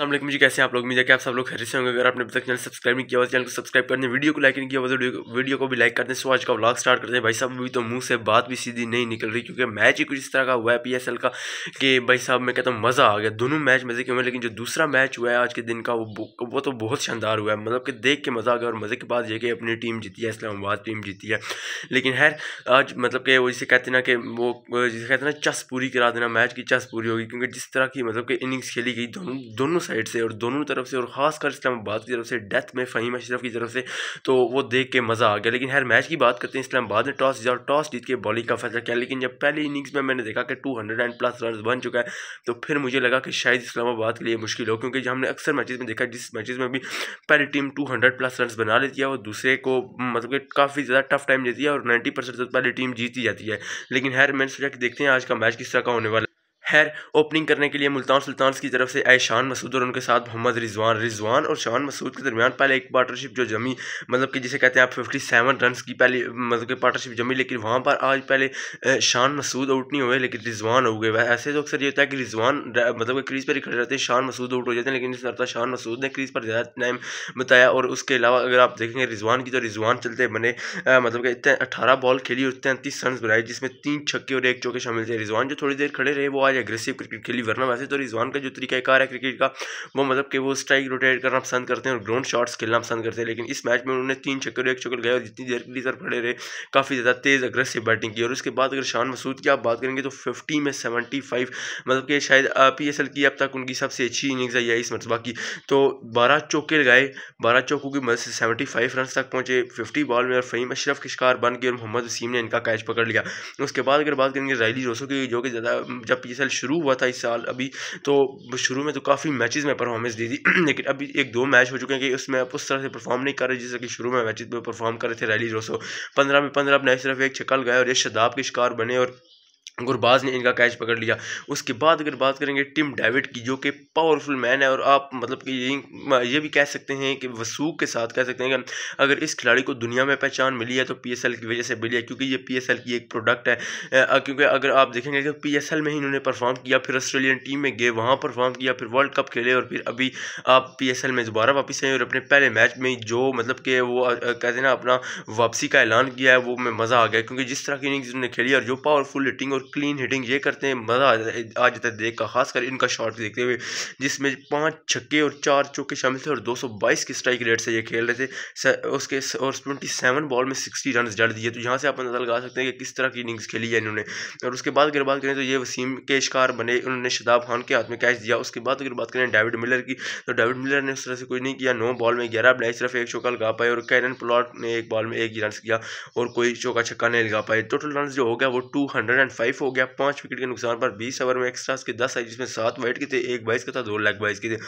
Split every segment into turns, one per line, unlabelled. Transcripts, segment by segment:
असल तो मुझे कैसे आप लोग मिले कि आप सब लोग खरीद से होंगे अगर आपने अभी तक चैनल सब्सक्राइब नहीं किया चैनल को सब्सक्राइब कर दें वीडियो को लाइक नहीं किया तो वीडियो, वीडियो को भी लाइक कर दें सो आज का व्लॉग स्टार्ट करते हैं भाई साहब अभी तो मुंह से बात भी सीधी नहीं निकल रही क्योंकि मैच ही कुछ इस तरह का हुआ है पी का कि भाई साहब मैं कहता हूँ मज़ा आ गया दोनों मैच मज़े के हुए लेकिन जो दूसरा मैच हुआ है आज के दिन का वो वो तो बहुत शानदार हुआ है मतलब कि देख के मज़ा आ गया और मज़े के बाद ये कि अपनी टीम जीती है इस्लामाबाद टीम जीती है लेकिन है आज मतलब कि वो जिसे कहते ना कि वो जिसे कहते ना चस पूरी करा देना मैच की चस पूरी होगी क्योंकि जिस तरह की मतलब कि इनिंग्स खेली गई दोनों दोनों साइड से और दोनों तरफ से और ख़ासकर इस्लामाबाद की तरफ से डेथ में फ़हीम अशरफ की तरफ से तो वो देख के मज़ा आ गया लेकिन हर मैच की बात करते हैं इस्लामाबाद ने टॉस जीता और टॉस जीत के बॉलिंग का फैसला किया लेकिन जब पहली इनिंग्स में मैंने देखा कि two hundred and plus run बन चुका है तो फिर मुझे लगा कि शायद इस्लामाबाद के लिए मुश्किल हो क्योंकि हमने अक्सर मैचेस में देखा जिस मैचेज़ में भी पहली team two hundred plus run बना लेती है और दूसरे को मतलब कि काफ़ी ज़्यादा टफ टाइम देती है और नाइन्टी परसेंट पहली टीम जीती जाती है लेकिन हर मैंने सोचा कि देखते हैं आज का मैच किस तरह का होने वाला खैर ओपनिंग करने के लिए मुल्तान सुल्तान्स की तरफ से आए शान मसूद और उनके साथ मोहम्मद रिजवान रिजवान और शान मसूद के दरमियान पहले एक पार्टनरशिप जो जमी मतलब कि जिसे कहते हैं आप फिफ्टी सेवन रन की पहली मतलब कि पार्टनरशिप जमी लेकिन वहाँ पर आज पहले शान मसूद आउट नहीं हुए लेकिन रिजवान हो गए ऐसे तो अक्सर ये होता है कि रिजवान मतलब कि क्रीज पर ही खड़े रहते हैं शान मसूद आउट हो जाते हैं लेकिन इस तरह तो शान मसूद ने क्रीज पर ज़्यादा टाइम बताया और उसके अलावा अगर आप देखेंगे रिजवान की तो रिजवान चलते बने मतलब कि इतने अठारह बॉल खेली और तैंतीस रन बनाए जिसमें तीन छक्के और एक चौके शामिल थे रिजवान जो थोड़ी देर खड़े रहे वो आज अग्रेसिव क्रिकेट खेली वरना वैसे तो रिजवान का जो तरीकाकार है क्रिकेट का वो मतलब कि वो स्ट्राइक रोटेट करना पसंद करते हैं और ग्राउंड शॉट्स खेलना पसंद करते हैं लेकिन इस मैच में उन्होंने तीन चक्कर एक चक्कर गए और जितनी देर के सर खड़े रहे काफ़ी ज़्यादा तेज़ अग्रेसिव बैटिंग की और उसके बाद अगर शान मसूद की आप बात करेंगे तो फिफ्टी में सेवेंटी फाइव मतलब कि शायद पी एस एल की अब तक उनकी सबसे अच्छी इनिंग्स आई है इस मरतबा की तो बारह चौके लगाए बारह चौकों की मदद से सेवेंटी फाइव रन तक पहुंचे फिफ्टी बॉल में और फ़हीम अशरफ के शिकार बन गए और मोहम्मद वसीम ने इनका कैच पकड़ लिया उसके बाद अगर बात करेंगे रैली रोसो की जो कि ज़्यादा जब पी एस एल आईपीएल शुरू हुआ था इस साल अभी तो शुरू में तो काफ़ी मैचेस में परफॉर्मेंस दी थी लेकिन अभी एक दो मैच हो चुके हैं कि उसमें आप उस तरह से परफॉर्म नहीं कर रहे जैसे कि शुरू में मैचेस में परफॉर्म कर रहे थे रैली रोसो पंद्रह में पंद्रह अपने सिर्फ एक छक्का लगाया और ये शदाब के शिकार बने और गुरबाज ने इनका कैच पकड़ लिया उसके बाद अगर बात करेंगे टिम डेविड की जो कि पावरफुल मैन है और आप मतलब कि ये भी कह सकते हैं कि वसूख के साथ कह सकते हैं कि अगर इस खिलाड़ी को दुनिया में पहचान मिली है तो पीएसएल की वजह से मिली है क्योंकि ये पीएसएल की एक प्रोडक्ट है क्योंकि अगर आप देखेंगे कि पी में ही इन्होंने परफॉर्म किया फिर ऑस्ट्रेलियन टीम में गए वहाँ परफॉर्म किया फिर वर्ल्ड कप खेले और फिर अभी आप पी में दोबारा वापस आए और अपने पहले मैच में जो मतलब कि वो कहते हैं ना अपना वापसी का ऐलान किया है वो में मज़ा आ गया क्योंकि जिस तरह की इनिंग्स उन्होंने खेली और जो पावरफुल हिटिंग और क्लीन हिटिंग ये करते हैं मज़ा आ जाता है देख का खासकर इनका शॉट देखते हुए जिसमें पाँच छक्के और चार चौके शामिल थे और 222 की स्ट्राइक रेट से ये खेल रहे थे उसके और 27 बॉल में 60 रन जड़ दिए तो यहाँ से आप अंदाजा लगा सकते हैं कि किस तरह की इनिंग्स खेली है इन्होंने और उसके बाद अगर बात करें तो ये वसीम के शिकार बने उन्होंने शदाब खान के हाथ में कैच दिया उसके बाद अगर बात करें डेविड मिलर की तो डेविड मिलर ने उस तरह से कुछ नहीं किया नौ बॉल में ग्यारह बनाई सिर्फ एक चौका लगा पाए और कैरन प्लॉट ने एक बॉल में एक ही रन किया और कोई चौका छक्का नहीं लगा पाए टोटल रन जो हो गया वो टू हंड्रेड एंड फाइव मुनतरफ हो गया पांच विकेट के नुकसान पर बीस ओवर में एक्स्ट्रा के दस आए जिसमें सात वाइट के थे एक बाईस का था दो लाख बाईस के थे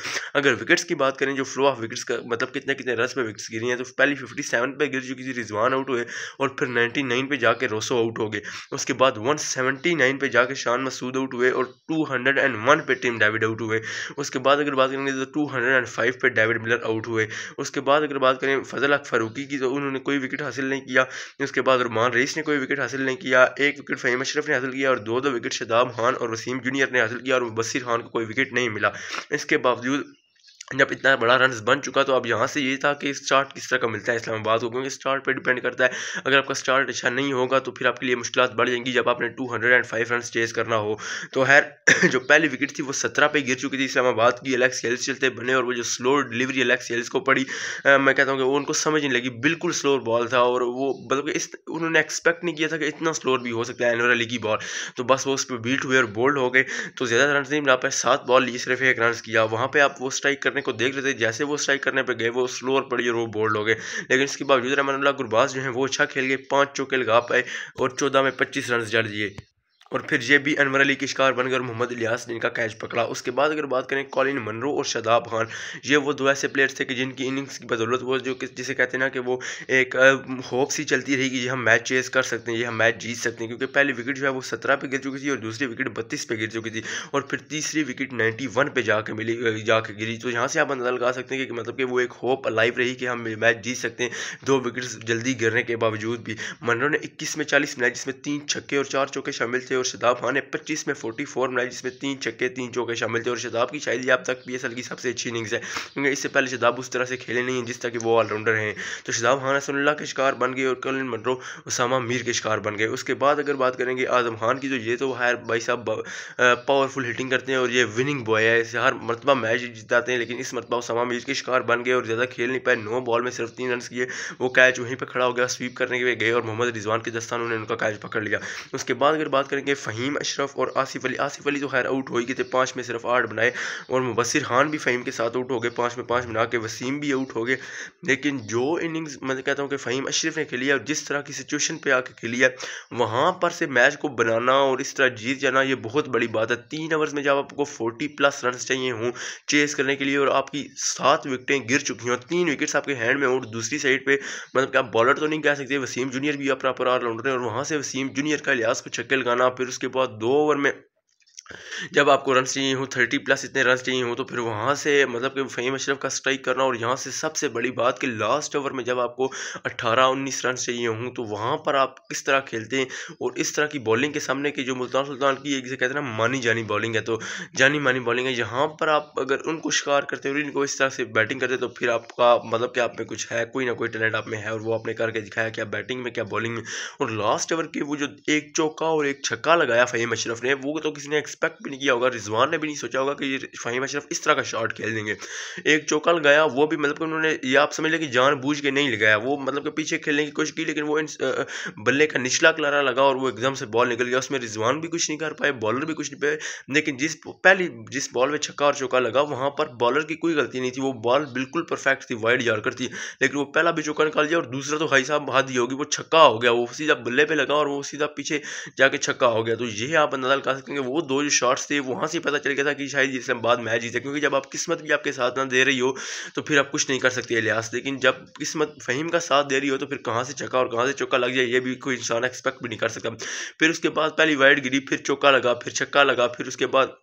अगर विकेट्स की बात करें जो फ्लो ऑफ विकेट्स का मतलब कितने कितने रन पर विकेट्स गिरी हैं तो पहले फिफ्टी सेवन पर गिर चुकी थी रिजवान आउट हुए और फिर नाइनटी नाइन पर जाकर रोसो आउट हो गए उसके बाद वन सेवेंटी नाइन पर जाकर शान मसूद आउट हुए और टू हंड्रेड एंड वन पर टीम डेविड आउट हुए उसके बाद अगर बात करेंगे तो टू हंड्रेड एंड फाइव पर डेविड मिलर आउट हुए उसके बाद अगर बात करें फजल अक फारूकी की तो उन्होंने कोई विकेट हासिल नहीं किया उसके बाद रुमान रईस ने कोई विकेट हासिल नहीं किया एक विकेट फहीम अशरफ ने हासिल किया किया और दो दो विकेट शदाब खान और वसीम जूनियर ने हासिल किया और मुबसर खान को कोई विकेट नहीं मिला इसके बावजूद जब इतना बड़ा रन बन चुका तो अब यहाँ से ये था कि स्टार्ट किस तरह का मिलता है इस्लामाबाद को क्योंकि स्टार्ट पे डिपेंड करता है अगर आपका स्टार्ट अच्छा नहीं होगा तो फिर आपके लिए मुश्किल बढ़ जाएंगी जब आपने two hundred and five run chase करना हो तो खैर जो पहली विकेट थी वो सत्रह पे गिर चुकी थी इस्लामाबाद की अलग हेल्स चलते बने और वो जो स्लो डिलीवरी अलग हेल्स को पड़ी आ, मैं कहता हूँ कि उनको समझ नहीं लगी बिल्कुल स्लो बॉल था और वो मतलब इस उन्होंने एक्सपेक्ट नहीं किया था कि इतना स्लो भी हो सकता है एनवर अली की बॉल तो बस वो उस पर बीट हुए और बोल्ड हो गए तो ज़्यादा रन नहीं मिला पाए सात बॉल लिए सिर्फ एक रन किया वहाँ पर आप वो स्ट्राइक करने करने को देख लेते जैसे वो स्ट्राइक करने पर गए वो स्लोअर पड़ी और वो बोल्ड हो गए लेकिन इसके बावजूद रमन गुरबाज जो है वो अच्छा खेल गए पाँच चौके लगा पाए और चौदह में पच्चीस रन जड़ दिए और फिर ये भी अनवर अली की शिकार बनकर मोहम्मद इलियास ने इनका कैच पकड़ा उसके बाद अगर बात करें कॉलिन मनरो और शदाब खान ये वो दो ऐसे प्लेयर्स थे कि जिनकी इनिंग्स की बदौलत वो जो जिसे कहते हैं ना कि वो एक होप सी चलती रही कि ये हम मैच चेस कर सकते हैं ये हम मैच जीत सकते हैं क्योंकि पहली विकेट जो है वो सत्रह पर गिर चुकी थी और दूसरी विकेट बत्तीस पर गिर चुकी थी और फिर तीसरी विकेट नाइन्टी वन पर जाकर मिली जाकर गिरी तो यहाँ से आप अंदाजा लगा सकते हैं कि मतलब कि वो एक होप लाइव रही कि हम मैच जीत सकते हैं दो विकेट्स जल्दी गिरने के बावजूद भी मनरो ने इक्कीस में चालीस मैच जिसमें तीन छक्के और चार चौके शामिल थे और शदाब खान ने पच्चीस में फोर्टी फोर बनाई जिसमें तीन छक्के तीन चौके शामिल थे और शदाब की शायद अब तक पी की सबसे अच्छी इनिंग्स है क्योंकि इससे पहले शदाब उस तरह से खेले नहीं हैं जिस तरह के वो ऑलराउंडर हैं तो शदाब खान हसनुल्ला के शिकार बन गए और कलिन मंडरो उसामा मीर के शिकार बन गए उसके बाद अगर बात करेंगे आजम खान की तो ये तो हायर भाई साहब पावरफुल हिटिंग करते हैं और ये विनिंग बॉय है इसे हर मरतबा मैच जिताते हैं लेकिन इस मरतबा उसामा मीर के शिकार बन गए और ज़्यादा खेल नहीं पाए नौ बॉल में सिर्फ तीन रन किए वो कैच वहीं पर खड़ा हो गया स्वीप करने के लिए गए और मोहम्मद रिजवान के दस्तान उन्होंने उनका कैच पकड़ लिया उसके बाद अगर बात करेंगे ने फ़हीम अशरफ और आसिफ अली आसिफ अली तो खैर आउट हो ही गए थे पाँच में सिर्फ आठ बनाए और मुबसर खान भी फ़हीम के साथ आउट हो गए पाँच में पाँच बना के वसीम भी आउट हो गए लेकिन जो इनिंग्स मैं तो कहता हूँ कि फ़हीम अशरफ ने खेली है और जिस तरह की सिचुएशन पर आके खेली है वहाँ पर से मैच को बनाना और इस तरह जीत जाना ये बहुत बड़ी बात है तीन ओवर्स में जब आपको फोर्टी प्लस रन चाहिए हों चेस करने के लिए और आपकी सात विकटें गिर चुकी हों तीन विकेट्स आपके हैंड में और दूसरी साइड पर मतलब कि आप बॉलर तो नहीं कह सकते वसीम जूनियर भी अपना प्रॉपर ऑलराउंडर है और वहाँ से वसीम जूनियर का लिहाज को छक्के लगाना फिर उसके बाद दो ओवर में जब आपको रन चाहिए हो थर्टी प्लस इतने रन चाहिए हो तो फिर वहाँ से मतलब कि फ़हीम अशरफ का स्ट्राइक करना और यहाँ से सबसे बड़ी बात कि लास्ट ओवर में जब आपको अट्ठारह उन्नीस रन चाहिए हों तो वहाँ पर आप किस तरह खेलते हैं और इस तरह की बॉलिंग के सामने की जो मुल्तान सुल्तान की एक कहते हैं ना मानी जानी बॉलिंग है तो जानी मानी बॉलिंग है यहाँ पर आप अगर उनको शिकार करते हो इनको इस तरह से बैटिंग करते तो फिर आपका मतलब कि आप में कुछ है कोई ना कोई टैलेंट आप में है और वो आपने करके दिखाया क्या बैटिंग में क्या बॉलिंग में और लास्ट ओवर के वो जो एक चौका और एक छक्का लगाया फ़हीम अशरफ ने वो तो किसी ने एक्सपेक्ट भी नहीं किया होगा रिजवान ने भी नहीं सोचा होगा कि फ़हीम अशरफ इस तरह का शॉट खेल देंगे एक चौका लगाया वो भी मतलब कि उन्होंने ये आप समझ लें कि जान बूझ के नहीं लगाया वो मतलब कि पीछे खेलने की कोशिश की लेकिन वो बल्ले का निचला किनारा लगा और वो एकदम से बॉल निकल गया उसमें रिजवान भी कुछ नहीं कर पाए बॉलर भी कुछ नहीं पाए लेकिन जिस पहली जिस बॉल में छक्का और चौका लगा वहाँ पर बॉलर की कोई गलती नहीं थी वो बॉल बिल्कुल परफेक्ट थी वाइड यॉर्कर थी लेकिन वो पहला भी चौका निकाल दिया और दूसरा तो भाई साहब हाथ ही होगी वो छक्का हो गया वो सीधा बल्ले पर लगा और वो सीधा पीछे जाके छक्का हो गया तो यही आप अंदाजा लगा सकते वो दो जो शॉट्स थे वहाँ से पता चल गया था कि शायद बाद मैच जीते क्योंकि जब आप किस्मत भी आपके साथ ना दे रही हो तो फिर आप कुछ नहीं कर सकते लिहाज लेकिन जब किस्मत फहीम का साथ दे रही हो तो फिर कहाँ से चक्का और कहाँ से चौका लग जाए ये भी कोई इंसान एक्सपेक्ट भी नहीं कर सकता फिर उसके बाद पहली वाइड गिरी फिर चौका लगा फिर छक्का लगा फिर उसके बाद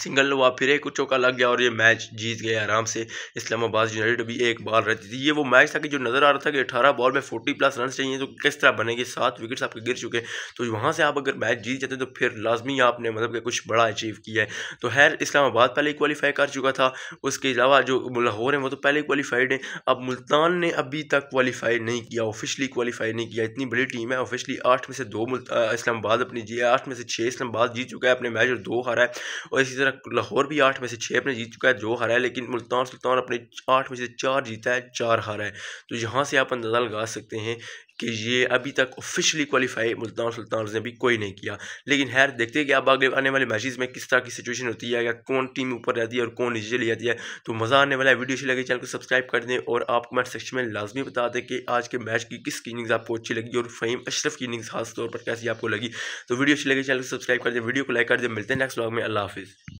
सिंगल हुआ फिर एक चौका लग गया और ये मैच जीत गए आराम से इस्लामाबाद यूनाइटेड भी एक बॉल रहती थी ये वो मैच था कि जो नज़र आ रहा था कि अठारह बॉल में फोर्टी प्लस रन चाहिए तो किस तरह बनेंगे सात विकेट्स आपके गिर चुके तो वहाँ से आप अगर मैच जीत जाते तो फिर लाजमी आपने मतलब कि कुछ बड़ा अचीव किया है तो हैर इस्लामाबाद पहले ही क्वालीफाई कर चुका था उसके अलावा जो लाहौर हैं वो तो पहले क्वालिफाइड हैं अब मुल्तान ने अभी तक क्वालिफाई नहीं किया ऑफिशली क्वालिफाई नहीं किया इतनी बड़ी टीम है ऑफिशली आठ में से दो इस्लामाबाद अपनी जी आठ में से छः इस्लामाबाद जीत चुका है अपने मैच और दो हारा है और इसी तरह लाहौर भी आठ में से छः अपने जीत चुका है दो हारा है लेकिन मुल्तान सुल्तान अपने आठ में से चार जीता है चार हारा है तो यहाँ से आप अंदाज़ा लगा सकते हैं कि ये अभी तक ऑफिशियली क्वालिफाई मुल्तान सुल्तान ने भी कोई नहीं किया लेकिन खैर देखते हैं कि अब आगे आने वाले मैचेज में किस तरह की सिचुएशन होती है या कौन टीम ऊपर रहती है और कौन नीचे ले जाती है तो मज़ा आने वाला है वीडियो अच्छी लगी चैनल को सब्सक्राइब कर दें और आप कमेंट सेक्शन में लाजमी बता दें कि आज के मैच की किस इनिंग्स आपको अच्छी लगी और फ़हीम अशरफ की इनिंग्स खास तौर पर कैसी आपको लगी तो वीडियो अच्छी लगी चैनल को सब्सक्राइब कर दें वीडियो को लाइक कर दें मिलते हैं नेक्स्ट ब्लॉग में अल्लाह हाफिज़